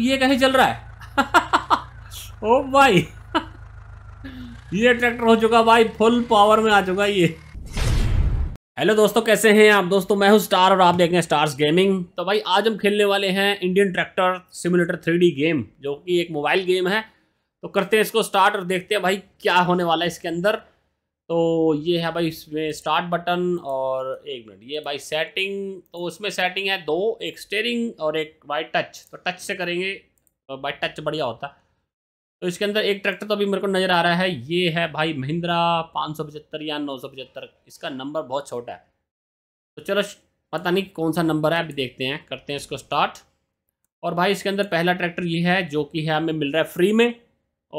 ये कैसे चल रहा है ओ भाई ये ट्रैक्टर हो चुका भाई फुल पावर में आ चुका ये हेलो दोस्तों कैसे हैं आप दोस्तों मैं हूं स्टार और आप देख रहे हैं स्टार्स गेमिंग तो भाई आज हम खेलने वाले हैं Indian tractor simulator three game जो कि एक मोबाइल गेम है तो करते हैं इसको स्टार्ट और देखते हैं भाई क्या होने वाला है इसके अंदर तो ये है भाई इसमें स्टार्ट बटन और एक मिनट ये भाई सेटिंग तो उसमें सेटिंग है दो एक स्टेयरिंग और एक बाई टच तो टच से करेंगे तो बाई टच बढ़िया होता तो इसके अंदर एक ट्रैक्टर तो अभी मेरे को नज़र आ रहा है ये है भाई महिंद्रा पाँच सौ पचहत्तर या नौ सौ पचहत्तर इसका नंबर बहुत छोटा है तो चलो पता नहीं कौन सा नंबर है अभी देखते हैं करते हैं इसको स्टार्ट और भाई इसके अंदर पहला ट्रैक्टर ये है जो कि है हमें मिल रहा है फ्री में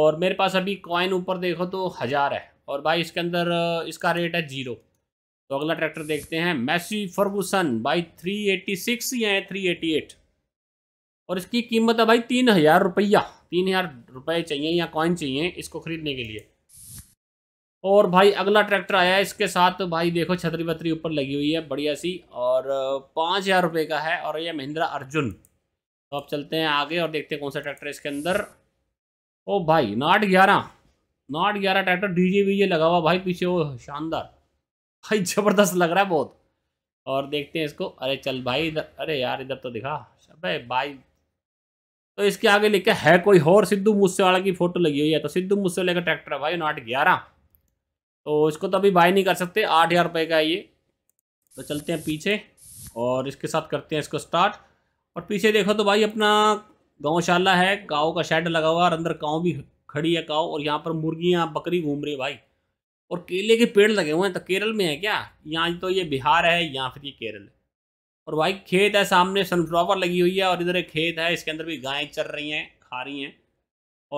और मेरे पास अभी कॉइन ऊपर देखो तो हज़ार है और भाई इसके अंदर इसका रेट है जीरो तो अगला ट्रैक्टर देखते हैं Massey Ferguson by three eighty six या थ्री एटी एट और इसकी कीमत है भाई तीन हज़ार रुपया तीन हज़ार रुपये चाहिए या कॉइन चाहिए इसको ख़रीदने के लिए और भाई अगला ट्रैक्टर आया है इसके साथ भाई देखो छतरी बतरी ऊपर लगी हुई है बढ़िया सी और पाँच हज़ार रुपये का है और ये महिंद्रा अर्जुन तो अब चलते हैं आगे और देखते हैं कौन सा ट्रैक्टर है इसके अंदर ओ भाई नाट ग्यारह नॉट ग्यारह ट्रैक्टर डीजे वीजे लगा हुआ भाई पीछे वो शानदार भाई ज़बरदस्त लग रहा है बहुत और देखते हैं इसको अरे चल भाई इधर अरे यार इधर तो दिखा अबे भाई तो इसके आगे लिखा है कोई और सिद्धू मूसेवाला की फोटो लगी हुई है तो सिद्धू मूसेवाला का ट्रैक्टर है भाई नॉट ग्यारह तो इसको तो अभी बाई नहीं कर सकते आठ हज़ार रुपये का ये तो चलते हैं पीछे और इसके साथ करते हैं इसको स्टार्ट और पीछे देखो तो भाई अपना गौशाला है गाँव का शेड लगा हुआ और अंदर गाँव भी खड़ी है काओ और यहाँ पर मुर्गियाँ बकरी घूम रही है भाई और केले के पेड़ लगे हुए हैं तो केरल में है क्या यहाँ तो ये बिहार है या फिर ये केरल है और भाई खेत है सामने सनफ्लावर लगी हुई है और इधर एक खेत है इसके अंदर भी गायें चर रही हैं खा रही हैं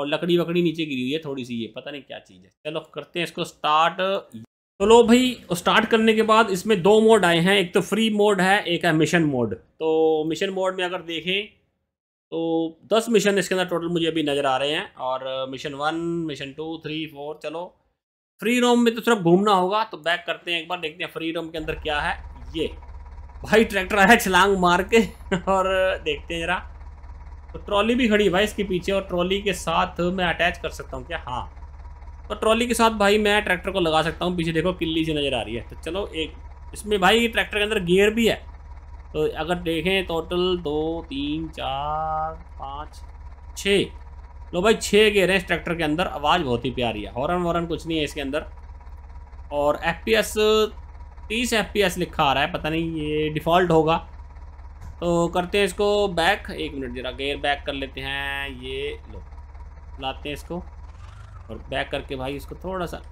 और लकड़ी वकड़ी नीचे गिरी हुई है थोड़ी सी ये पता नहीं क्या चीज़ है चलो करते हैं इसको स्टार्ट चलो लो भाई स्टार्ट करने के बाद इसमें दो मोड आए हैं एक तो फ्री मोड है एक है मिशन मोड तो मिशन मोड में अगर देखें तो दस मिशन इसके अंदर टोटल मुझे अभी नज़र आ रहे हैं और mission one mission two three four चलो फ्री रोम में तो सिर्फ घूमना होगा तो बैक करते हैं एक बार देखते हैं फ्री रोम के अंदर क्या है ये भाई ट्रैक्टर आया छलांग मार के और देखते हैं ज़रा तो ट्रॉली भी खड़ी भाई इसके पीछे और ट्रॉली के साथ मैं अटैच कर सकता हूँ क्या हाँ तो ट्रॉली के साथ भाई मैं ट्रैक्टर को लगा सकता हूँ पीछे देखो किल्ली से नज़र आ रही है तो चलो एक इसमें भाई ट्रैक्टर के अंदर गियर भी है तो अगर देखें टोटल दो तीन चार पाँच छः लो भाई छः गेयर हैं इस ट्रैक्टर के अंदर आवाज़ बहुत ही प्यारी है हॉर्न वॉरन कुछ नहीं है इसके अंदर और एफ पी एस तीस एफ पी एस लिखा आ रहा है पता नहीं ये डिफ़ॉल्ट होगा तो करते हैं इसको बैक एक मिनट ज़रा गेयर बैक कर लेते हैं ये लो लाते हैं इसको और बैक करके भाई इसको थोड़ा सा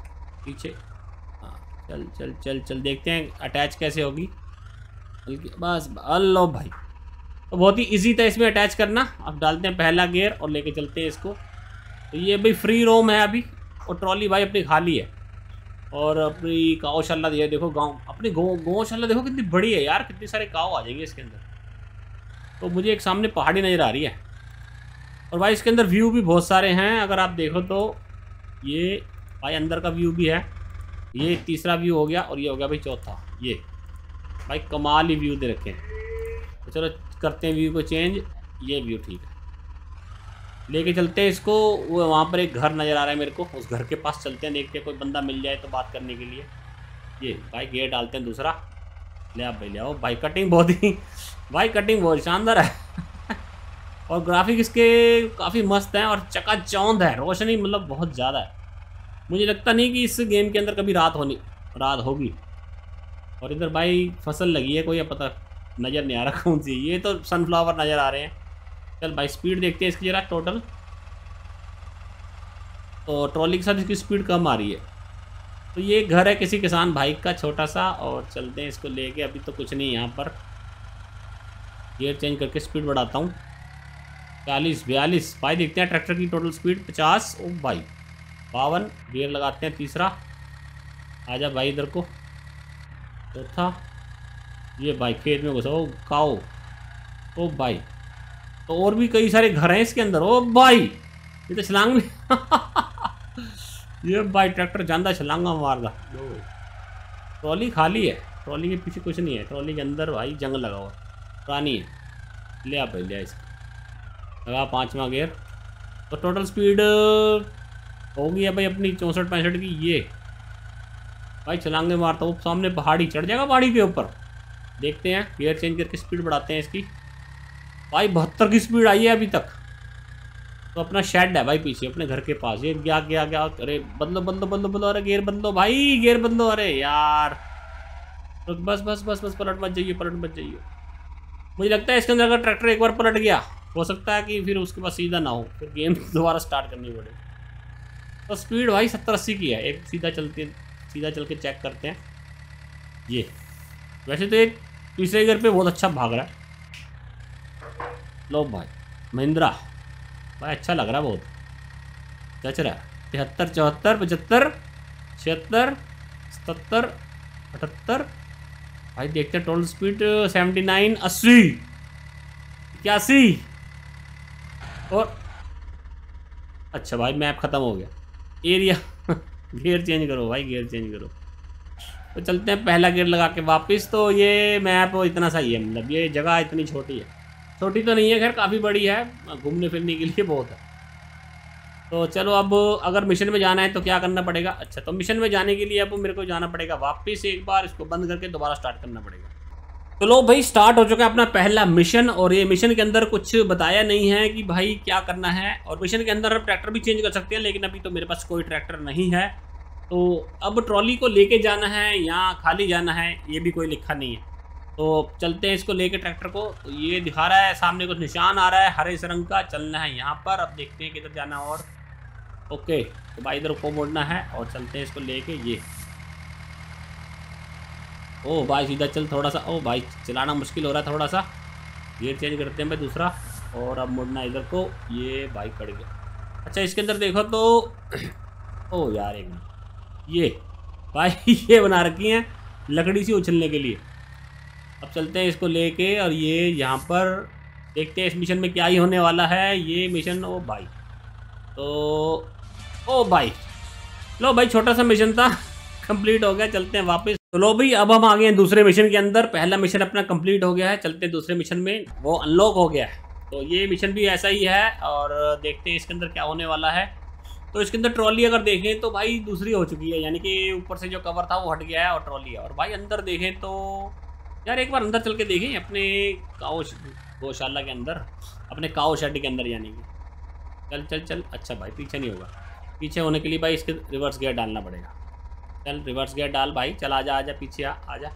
पीछे हाँ चल चल चल चल देखते हैं अटैच कैसे होगी बस अल्लो भाई तो बहुत ही इजी था इसमें अटैच करना अब डालते हैं पहला गेयर और लेके चलते हैं इसको तो ये भाई फ्री रोम है अभी और ट्रॉली भाई अपनी खाली है और अपनी गौशाला ये देखो गांव अपनी गौ गौशाला देखो कितनी बड़ी है यार कितने सारे काव आ जाएंगे इसके अंदर तो मुझे एक सामने पहाड़ी नज़र आ रही है और भाई इसके अंदर व्यू भी बहुत सारे हैं अगर आप देखो तो ये भाई अंदर का व्यू भी है ये तीसरा व्यू हो गया और ये हो गया भाई चौथा ये भाई कमाल ही व्यू दे रखे हैं तो चलो करते हैं व्यू को चेंज ये व्यू ठीक है लेके चलते हैं इसको वो वहाँ पर एक घर नज़र आ रहा है मेरे को उस घर के पास चलते हैं देखते हैं कोई बंदा मिल जाए तो बात करने के लिए ये भाई गेट डालते हैं दूसरा ले आप भाई ले आओ भाई कटिंग बहुत ही भाई कटिंग बहुत शानदार है और ग्राफिक इसके काफ़ी मस्त हैं और चकाचौंध है रोशनी मतलब बहुत ज़्यादा है मुझे लगता नहीं कि इस गेम के अंदर कभी रात होनी रात होगी और इधर भाई फसल लगी है कोई पता नज़र नहीं आ रहा कौन सी ये तो सनफ्लावर नज़र आ रहे हैं चल भाई स्पीड देखते हैं इसकी ज़रा टोटल तो ट्रॉली के साथ इसकी स्पीड कम आ रही है तो ये घर है किसी किसान भाई का छोटा सा और चलते हैं इसको लेके अभी तो कुछ नहीं यहाँ पर गियर चेंज करके स्पीड बढ़ाता हूँ चालीस बयालीस भाई देखते हैं ट्रैक्टर की टोटल स्पीड पचास ओ भाई बावन गियर लगाते हैं तीसरा आजा भाई इधर को चौथा तो ये भाई खेत में घुसा ओ काओ ओ भाई तो और भी कई सारे घर हैं इसके अंदर ओ भाई ये तो छलांग ये भाई ट्रैक्टर जानता छलांगा मार दा ट्रॉली खाली है ट्रॉली के पीछे कुछ नहीं है ट्रॉली के अंदर भाई जंग लगा हुआ पुरानी है लिया भाई लिया इसको लगा पाँचवा गेयर तो टोटल स्पीड होगी है भाई अपनी चौंसठ पैंसठ की ये भाई छलांगे मारता हूँ सामने पहाड़ी चढ़ जाएगा पहाड़ी के ऊपर देखते हैं गियर चेंज करके स्पीड बढ़ाते हैं इसकी भाई बहत्तर की स्पीड आई है अभी तक तो अपना शेड है भाई पीछे अपने घर के पास ये गया गया गया अरे बदलो बदलो बंदो बंदो अरे गेयर बंदो भाई गेयर बंदो अरे यार तो बस बस बस बस पलट मत जाइए पलट मत जाइए मुझे लगता है इसके अंदर अगर ट्रैक्टर एक बार पलट गया हो सकता है कि फिर उसके पास सीधा ना हो फिर गेम दोबारा स्टार्ट करनी पड़े तो स्पीड भाई सत्तर अस्सी की है एक सीधा चलती सीधा चल के चेक करते हैं ये वैसे तो एक तीसरे घर पे बहुत अच्छा भाग रहा है लो भाई महिंद्रा भाई अच्छा लग रहा है बहुत जच रहा है तिहत्तर चौहत्तर पचहत्तर छिहत्तर सतहत्तर अठहत्तर भाई देखते हैं टोटल स्पीड सेवेंटी नाइन अस्सी इक्यासी और अच्छा भाई मैप ख़त्म हो गया एरिया गियर चेंज करो भाई गियर चेंज करो तो चलते हैं पहला गियर लगा के वापस तो ये मैप इतना सही है मतलब ये जगह इतनी छोटी है छोटी तो नहीं है खैर काफ़ी बड़ी है घूमने फिरने के लिए बहुत है तो चलो अब अगर मिशन में जाना है तो क्या करना पड़ेगा अच्छा तो मिशन में जाने के लिए अब मेरे को जाना पड़ेगा वापस एक बार इसको बंद करके दोबारा स्टार्ट करना पड़ेगा तो लो भाई स्टार्ट हो चुका है अपना पहला मिशन और ये मिशन के अंदर कुछ बताया नहीं है कि भाई क्या करना है और मिशन के अंदर आप ट्रैक्टर भी चेंज कर सकते हैं लेकिन अभी तो मेरे पास कोई ट्रैक्टर नहीं है तो अब ट्रॉली को लेके जाना है या खाली जाना है ये भी कोई लिखा नहीं है तो चलते हैं इसको लेके ट्रैक्टर को तो ये दिखा रहा है सामने कुछ निशान आ रहा है हरे रंग का चलना है यहाँ पर अब देखते हैं किधर जाना और ओके तो भाई इधर को मोड़ना है और चलते हैं इसको लेके ये ओ भाई सीधा चल थोड़ा सा ओ भाई चलाना मुश्किल हो रहा है थोड़ा सा गेयर चेंज करते हैं भाई दूसरा और अब मुड़ना इधर को ये बाइक कट गया अच्छा इसके अंदर देखो तो ओ यार एक मिनट ये भाई ये बना रखी हैं लकड़ी सी उछलने के लिए अब चलते हैं इसको लेके और ये यहाँ पर देखते हैं इस मिशन में क्या ही होने वाला है ये मिशन ओ भाई तो ओ भाई लो भाई छोटा सा मिशन था कंप्लीट हो गया चलते हैं वापस तो लो भाई अब हम आ गए हैं दूसरे मिशन के अंदर पहला मिशन अपना कंप्लीट हो गया है चलते हैं दूसरे मिशन में वो अनलॉक हो गया है तो ये मिशन भी ऐसा ही है और देखते हैं इसके अंदर क्या होने वाला है तो इसके अंदर ट्रॉली अगर देखें तो भाई दूसरी हो चुकी है यानी कि ऊपर से जो कवर था वो हट गया है और ट्रॉली है और भाई अंदर देखें तो यार एक बार अंदर चल के देखें अपने काओ गौशाला के अंदर अपने काओ शेड के अंदर यानी कि चल चल चल अच्छा भाई पीछे नहीं होगा पीछे होने के लिए भाई इसके रिवर्स गेयर डालना पड़ेगा चल रिवर्स गेयर डाल भाई चल आ जा पीछे आ आ जा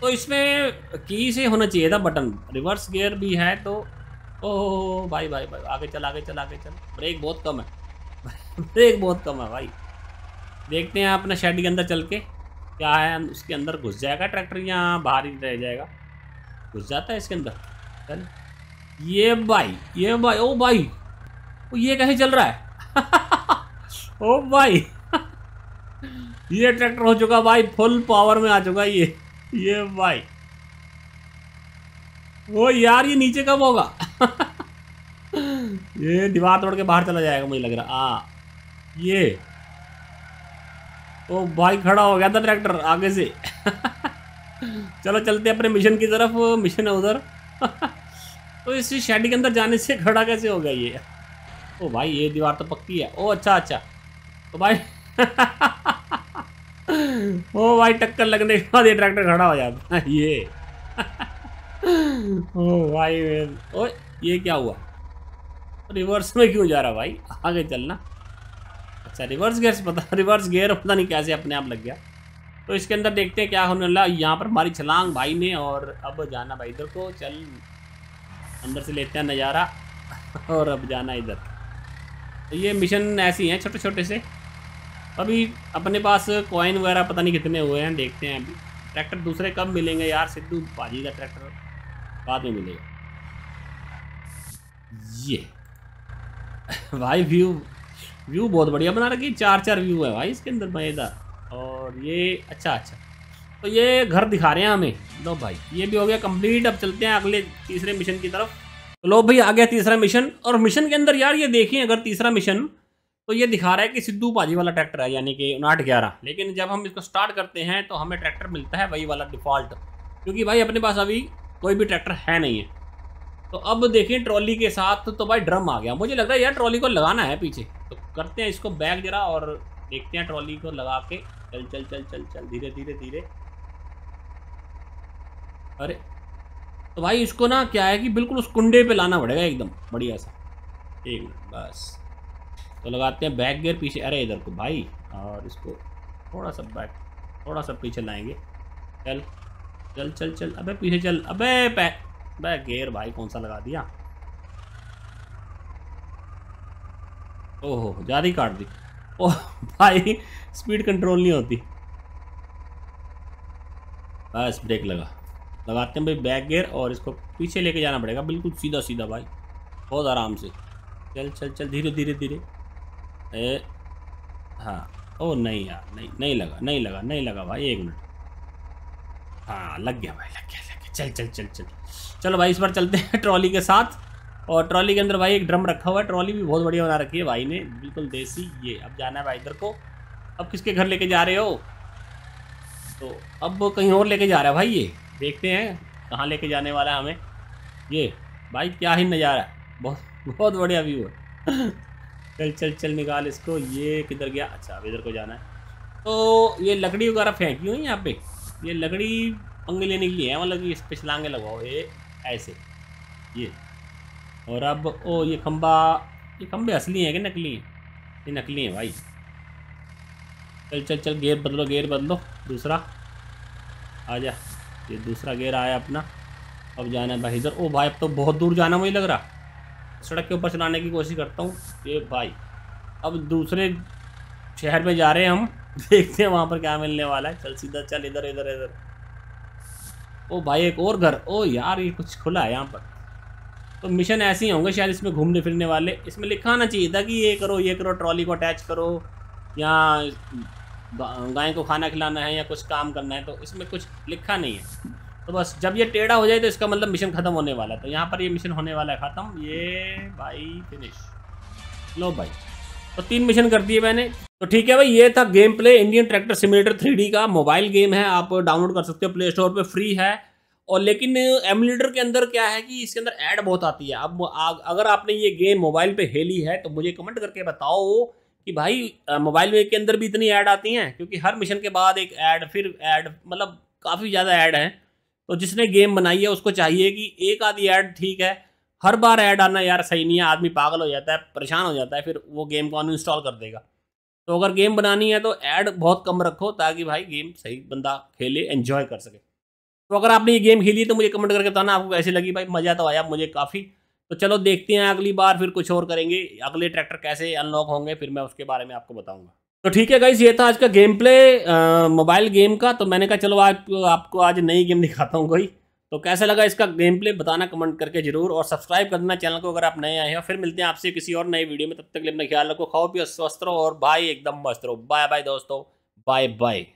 तो इसमें की से होना चाहिए था बटन रिवर्स गेयर भी है तो ओ भाई भाई भाई आगे चल आगे चल आगे चल ब्रेक बहुत कम है ब्रेक बहुत कम है भाई देखते हैं अपने शेड के अंदर चल के क्या है उसके अंदर घुस जाएगा ट्रैक्टर या बाहर ही रह जाएगा घुस जाता है इसके अंदर चल ये भाई ये भाई ओ भाई ओ ये कैसे चल रहा है ओ भाई ये ट्रैक्टर हो चुका भाई फुल पावर में आ चुका ये ये भाई वो यार ये नीचे कब होगा ये दीवार तोड़ के बाहर चला जाएगा मुझे लग रहा आ ये ओ भाई खड़ा हो गया था ट्रैक्टर आगे से चलो चलते अपने मिशन की तरफ मिशन है उधर तो इस शेड के अंदर जाने से खड़ा कैसे हो गया ये ओ भाई ये दीवार तो पक्की है ओ अच्छा अच्छा तो भाई ओ भाई टक्कर लगने के बाद ये ट्रैक्टर खड़ा हो जाता ये ओ भाई ओ ये क्या हुआ रिवर्स में क्यों जा रहा भाई आगे चलना अच्छा रिवर्स गियर से पता रिवर्स गियर पता नहीं कैसे अपने आप लग गया तो इसके अंदर देखते हैं क्या होने लगा यहाँ पर हमारी छलांग भाई ने और अब जाना भाई इधर को चल अंदर से लेते हैं नज़ारा और अब जाना इधर तो ये मिशन ऐसी हैं छोटे छोटे से अभी अपने पास कॉइन वगैरह पता नहीं कितने हुए हैं देखते हैं अभी ट्रैक्टर दूसरे कब मिलेंगे यार सिद्धू भाजी का ट्रैक्टर बाद में मिलेगा ये भाई व्यू व्यू बहुत बढ़िया बना रखी चार चार व्यू है भाई इसके अंदर मज़ेदार और ये अच्छा अच्छा तो ये घर दिखा रहे हैं हमें लो भाई ये भी हो गया कंप्लीट अब चलते हैं अगले तीसरे मिशन की तरफ तो लो भाई आ गया तीसरा मिशन और मिशन के अंदर यार ये देखिए अगर तीसरा मिशन तो ये दिखा रहा है कि सिद्धू भाजी वाला ट्रैक्टर है यानी कि उनाठ ग्यारह लेकिन जब हम इसको स्टार्ट करते हैं तो हमें ट्रैक्टर मिलता है वही वाला डिफ़ॉल्ट क्योंकि भाई अपने पास अभी कोई भी ट्रैक्टर है नहीं है तो अब देखें ट्रॉली के साथ तो भाई ड्रम आ गया मुझे लग रहा है यार ट्रॉली को लगाना है पीछे तो करते हैं इसको बैग जरा और देखते हैं ट्रॉली को लगा के चल चल चल चल चल धीरे धीरे धीरे अरे तो भाई इसको ना क्या है कि बिल्कुल उस कुंडे पे लाना पड़ेगा एकदम बढ़िया सा एक मिनट बस तो लगाते हैं बैक गियर पीछे अरे इधर को तो भाई और इसको थोड़ा सा बैक थोड़ा सा पीछे लाएंगे चल चल चल चल अबे पीछे चल अबे बैक बैक गियर भाई कौन सा लगा दिया ओहो ज़्यादा ही काट दी ओह भाई स्पीड कंट्रोल नहीं होती बस ब्रेक लगा लगाते हैं भाई बैक गियर और इसको पीछे लेके जाना पड़ेगा बिल्कुल सीधा सीधा भाई बहुत आराम से चल चल चल धीरे धीरे धीरे ए हाँ ओ नहीं यार नहीं नहीं लगा नहीं लगा नहीं लगा भाई एक मिनट हाँ लग गया भाई लग गया लग गया चल चल चल चल चलो भाई इस बार चलते हैं ट्रॉली के साथ और ट्रॉली के अंदर भाई एक ड्रम रखा हुआ है ट्रॉली भी बहुत बढ़िया बना रखी है भाई ने बिल्कुल देसी ये अब जाना है भाई इधर को अब किसके घर लेके जा रहे हो तो अब कहीं और लेके जा रहा है भाई ये देखते हैं कहाँ लेके जाने वाला है हमें ये भाई क्या ही नज़ारा बहुत बहुत बढ़िया व्यू है चल चल चल निकाल इसको ये किधर गया अच्छा अब इधर को जाना है तो ये लकड़ी वगैरह फेंकी हुई यहाँ पे ये लकड़ी पंगे लेने के लिए है मतलब इस पर छलांगे लगाओ ये ऐसे ये और अब ओ ये खम्बा ये खम्बे असली हैं कि नकली हैं ये नकली हैं भाई चल चल चल गेयर बदलो गेयर बदलो दूसरा आ जा ये दूसरा गेयर आया अपना अब जाना है भाई इधर ओ भाई अब तो बहुत दूर जाना मुझे लग रहा सड़क के ऊपर चलाने की कोशिश करता हूँ ये भाई अब दूसरे शहर में जा रहे हैं हम देखते हैं वहाँ पर क्या मिलने वाला है चल सीधा चल इधर इधर इधर ओ भाई एक और घर ओ यार ये कुछ खुला है यहाँ पर तो मिशन ऐसे ही होंगे शायद इसमें घूमने फिरने वाले इसमें लिखा आना चाहिए था कि ये करो ये करो ट्रॉली को अटैच करो या गाय को खाना खिलाना है या कुछ काम करना है तो इसमें कुछ लिखा नहीं है तो बस जब ये टेढ़ा हो जाए तो इसका मतलब मिशन ख़त्म होने वाला है तो यहाँ पर ये मिशन होने वाला है ख़त्म ये भाई फिनिश लो भाई तो तीन मिशन कर दिए मैंने तो ठीक है भाई ये था game play Indian tractor simulator three का मोबाइल गेम है आप डाउनलोड कर सकते हो प्ले स्टोर पर फ्री है और लेकिन एमुलेटर के अंदर क्या है कि इसके अंदर ऐड बहुत आती है अब अगर आपने ये गेम मोबाइल पे हेली है तो मुझे कमेंट करके बताओ कि भाई मोबाइल में के अंदर भी इतनी ऐड आती हैं क्योंकि हर मिशन के बाद एक ऐड फिर ऐड मतलब काफ़ी ज़्यादा ऐड हैं तो जिसने गेम बनाई है उसको चाहिए कि एक आधी ऐड ठीक है हर बार ऐड आना यार सही नहीं है आदमी पागल हो जाता है परेशान हो जाता है फिर वो गेम को अनइंस्टॉल कर देगा तो अगर गेम बनानी है तो ऐड बहुत कम रखो ताकि भाई गेम सही बंदा खेले एंजॉय कर सके तो अगर आपने ये गेम खेली तो मुझे कमेंट करके बताना आपको कैसे लगी भाई मज़ा तो आया मुझे काफ़ी तो चलो देखते हैं अगली बार फिर कुछ और करेंगे अगले ट्रैक्टर कैसे अनलॉक होंगे फिर मैं उसके बारे में आपको बताऊँगा तो ठीक है गाइज ये था आज का गेम प्ले मोबाइल गेम का तो मैंने कहा चलो आज आपको आज नई गेम दिखाता हूँ कोई तो कैसा लगा इसका गेम प्ले बताना कमेंट करके जरूर और सब्सक्राइब कर देना चैनल को अगर आप नए आए हो फिर मिलते हैं आपसे किसी और नई वीडियो में तब तक लिए अपना ख्याल रखो खाओ पियो स्वस्थ रहो और भाई एकदम मस्त रहो बाय बाय दोस्तों बाय बाय